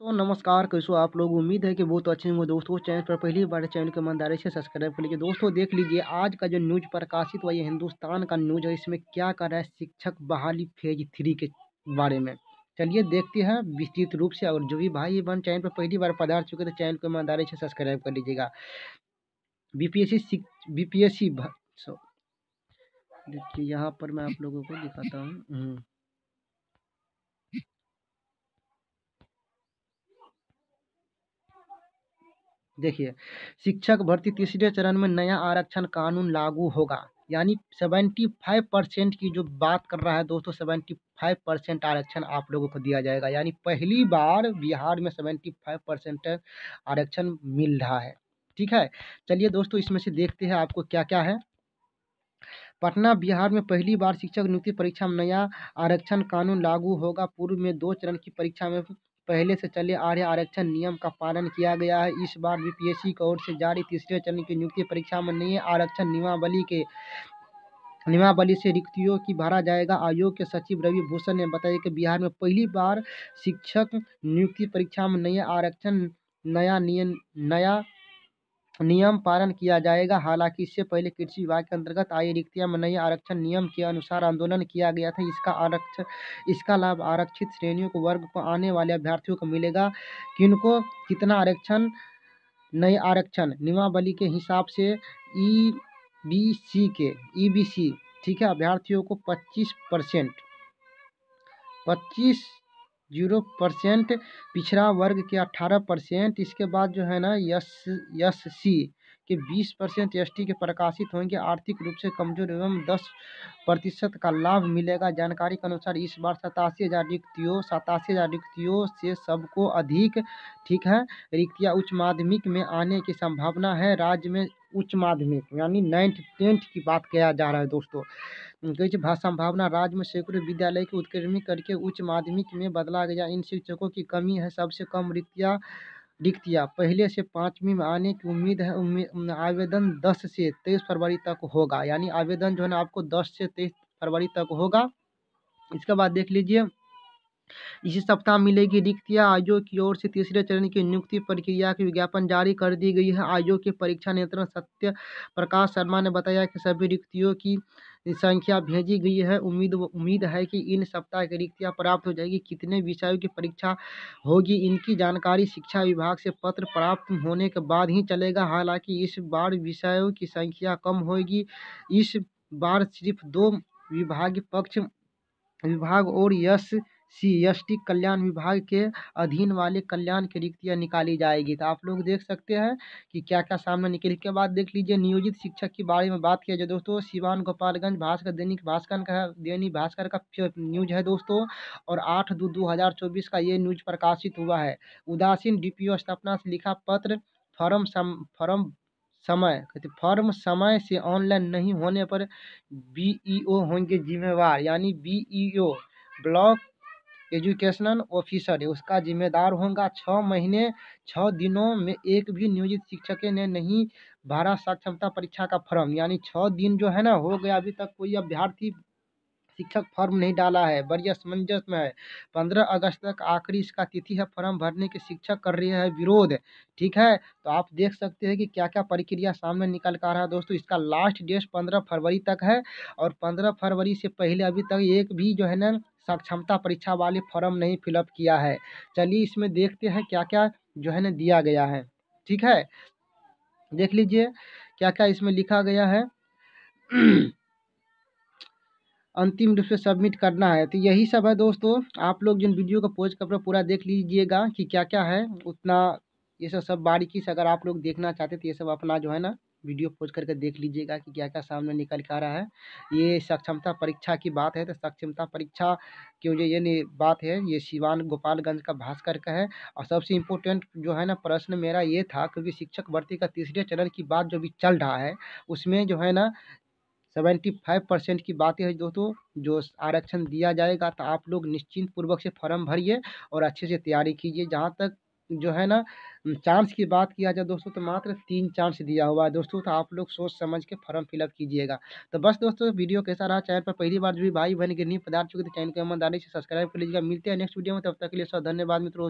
तो नमस्कार कैसो आप लोग उम्मीद है कि बहुत तो अच्छे होंगे दोस्तों चैनल पर पहली बार चैनल के ईमानदारी से सब्सक्राइब कर लीजिए दोस्तों देख लीजिए आज का जो न्यूज प्रकाशित हुआ है हिंदुस्तान का न्यूज है इसमें क्या कर रहा है शिक्षक बहाली फेज थ्री के बारे में चलिए देखते हैं विस्तृत रूप से और जो भी भाई बहन चैनल पर पहली बार पधार चुके तो चैनल को ईमानदारी से सब्सक्राइब कर लीजिएगा बी पी एस सी देखिए यहाँ पर मैं आप लोगों को दिखाता हूँ हम्म। देखिए शिक्षक भर्ती तीसरे चरण में नया आरक्षण कानून लागू होगा यानी सेवेंटी फाइव परसेंट की जो बात कर रहा है दोस्तों सेवेंटी फाइव परसेंट आरक्षण आप लोगों को दिया जाएगा यानी पहली बार बिहार में सेवेंटी फाइव परसेंट आरक्षण मिल रहा है ठीक है चलिए दोस्तों इसमें से देखते हैं आपको क्या क्या है पटना बिहार में पहली बार शिक्षक नियुक्ति परीक्षा में नया आरक्षण कानून लागू होगा पूर्व में दो चरण की परीक्षा में पहले से चले आ रहे आरक्षण नियम का पालन किया गया है इस बार बीपीएससी की ओर से जारी तीसरे चरण की नियुक्ति परीक्षा में नए आरक्षण नियमावली के नियमावली से रिक्तियों की भरा जाएगा आयोग के सचिव रवि भूषण ने बताया कि बिहार में पहली बार शिक्षक नियुक्ति परीक्षा में नए आरक्षण नया नियम नया नियम पालन किया जाएगा हालांकि इससे पहले कृषि विभाग के अंतर्गत आई रिक्तियां में नए आरक्षण नियम के अनुसार आंदोलन किया गया था इसका आरक्षण इसका लाभ आरक्षित श्रेणियों को वर्ग को आने वाले अभ्यर्थियों को मिलेगा किनको कितना आरक्षण नए आरक्षण नियमावली के हिसाब से ई बी सी के ई बी सी ठीक है अभ्यर्थियों को पच्चीस परसेंट पच्चीस जीरो परसेंट पिछड़ा वर्ग के अठारह परसेंट इसके बाद जो है ना यस यस सी के बीस परसेंट एस के प्रकाशित होंगे आर्थिक रूप से कमजोर एवं दस प्रतिशत का लाभ मिलेगा जानकारी के अनुसार इस बार सतासी हज़ार रिक्तियों सतासी हज़ार रिक्तियों से सबको अधिक ठीक है रिक्तियाँ उच्च माध्यमिक में आने की संभावना है राज्य में उच्च माध्यमिक यानी नाइन्थ टेंथ की बात किया जा रहा है दोस्तों गैर संभावित राज्य में सैकड़ों विद्यालय को उत्कीर्ण करके उच्च माध्यमिक में बदला गया इन शिक्षकों की कमी है सबसे कम रिक्तियाँ रिक्तियाँ पहले से पाँचवीं में आने की उम्मीद है उम्मीद आवेदन दस से तेईस फरवरी तक होगा यानी आवेदन जो है ना आपको दस से तेईस फरवरी तक होगा इसके बाद देख लीजिए इसी सप्ताह मिलेगी रिक्तियां आयोग की ओर से तीसरे चरण की नियुक्ति प्रक्रिया की विज्ञापन जारी कर दी गई है आयोग के परीक्षा नियंत्रण सत्य प्रकाश शर्मा ने बताया कि सभी रिक्तियों की संख्या भेजी गई है उम्मीद उम्मीद है कि इन सप्ताह की रिक्तियाँ प्राप्त हो जाएगी कितने विषयों की परीक्षा होगी इनकी जानकारी शिक्षा विभाग से पत्र प्राप्त होने के बाद ही चलेगा हालांकि इस बार विषयों की संख्या कम होगी इस बार सिर्फ दो विभाग पक्ष विभाग और यश सी.एस.टी कल्याण विभाग के अधीन वाले कल्याण की रिक्तियाँ निकाली जाएगी तो आप लोग देख सकते हैं कि क्या क्या सामने निकल के बाद देख लीजिए नियोजित शिक्षक के बारे में बात किया जाए दोस्तों सिवान गोपालगंज भास्कर दैनिक भास्कर का दैनिक भास्कर का न्यूज है दोस्तों और आठ दो दो हज़ार चौबीस का ये न्यूज प्रकाशित हुआ है उदासीन डी स्थापना से लिखा पत्र फॉर्म सम फॉर्म समय कहते फॉर्म समय से ऑनलाइन नहीं होने पर बीईओ होंगे जिम्मेवार यानी बीईओ ब्लॉक एजुकेशनल ऑफिसर उसका जिम्मेदार होगा छः महीने छः दिनों में एक भी नियोजित शिक्षक ने नहीं भारत साक्षरता परीक्षा का फॉर्म यानी छः दिन जो है ना हो गया अभी तक कोई अभ्यर्थी शिक्षक फॉर्म नहीं डाला है बढ़िया असमंजस में है पंद्रह अगस्त तक आखिरी इसका तिथि है फॉर्म भरने के शिक्षक कर रहे हैं विरोध ठीक है तो आप देख सकते हैं कि क्या क्या प्रक्रिया सामने निकल कर रहा है दोस्तों इसका लास्ट डेट पंद्रह फरवरी तक है और पंद्रह फरवरी से पहले अभी तक एक भी जो है ना साक्षरता परीक्षा वाले फॉर्म नहीं फिलअप किया है चलिए इसमें देखते हैं क्या क्या जो है ना दिया गया है ठीक है देख लीजिए क्या क्या इसमें लिखा गया है अंतिम रूप से सबमिट करना है तो यही सब है दोस्तों आप लोग जिन वीडियो का पोज कपड़ा पूरा देख लीजिएगा कि क्या क्या है उतना ये सब सब बारीकी से अगर आप लोग देखना चाहते तो ये सब अपना जो है ना वीडियो खोज करके देख लीजिएगा कि क्या क्या सामने निकल के आ रहा है ये सक्षमता परीक्षा की बात है तो सक्षमता परीक्षा की ये ये बात है ये शिवान गोपालगंज का भास्कर का है और सबसे इम्पोर्टेंट जो है ना प्रश्न मेरा ये था क्योंकि शिक्षक भर्ती का तीसरे चरण की बात जो भी चल रहा है उसमें जो है ना सेवेंटी फाइव परसेंट की बात है दोस्तों जो आरक्षण दिया जाएगा तो आप लोग निश्चिंत पूर्वक से फॉर्म भरिए और अच्छे से तैयारी कीजिए जहाँ तक जो है ना चांस की बात किया जाए दोस्तों तो मात्र तीन चांस दिया हुआ है दोस्तों तो आप लोग सोच समझ के फॉर्म फिलअप कीजिएगा तो बस दोस्तों वीडियो कैसा रहा चैनल पर पहली बार जो भी भाई बहन के नहीं पदार्थ चुके थे तो चैनल को ईमानदारी से सब्सक्राइब कर लीजिएगा मिलते हैं नेक्स्ट वीडियो में तब तक के लिए सर धन्यवाद मित्रों